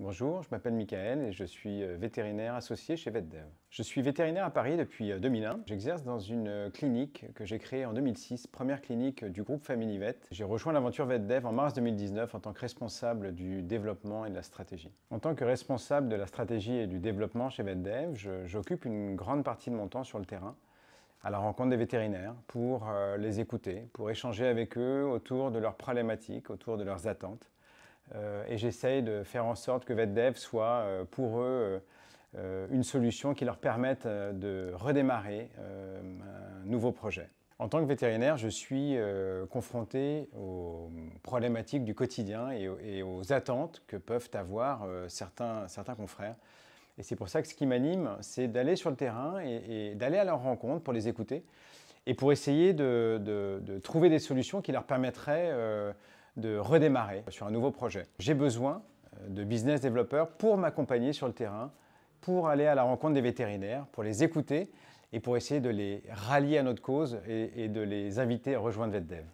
Bonjour, je m'appelle Michael et je suis euh, vétérinaire associé chez VetDev. Je suis vétérinaire à Paris depuis 2001. Euh, J'exerce dans une euh, clinique que j'ai créée en 2006, première clinique du groupe Family Vet. J'ai rejoint l'aventure VetDev en mars 2019 en tant que responsable du développement et de la stratégie. En tant que responsable de la stratégie et du développement chez VetDev, j'occupe une grande partie de mon temps sur le terrain à la rencontre des vétérinaires pour les écouter, pour échanger avec eux autour de leurs problématiques, autour de leurs attentes euh, et j'essaye de faire en sorte que VetDev soit euh, pour eux euh, une solution qui leur permette de redémarrer un nouveau projet. En tant que vétérinaire, je suis confronté aux problématiques du quotidien et aux, attentes que peuvent avoir certains, certains confrères. Et c'est pour ça que ce qui m'anime, c'est d'aller sur le terrain et, d'aller à leur rencontre pour les écouter et pour essayer de, trouver des solutions qui leur permettraient de redémarrer sur un nouveau projet. J'ai besoin euh, de business développeurs pour m'accompagner sur le terrain, pour aller à la rencontre des vétérinaires, pour les écouter et pour essayer de les rallier à notre cause et, et de les inviter à rejoindre VetDev.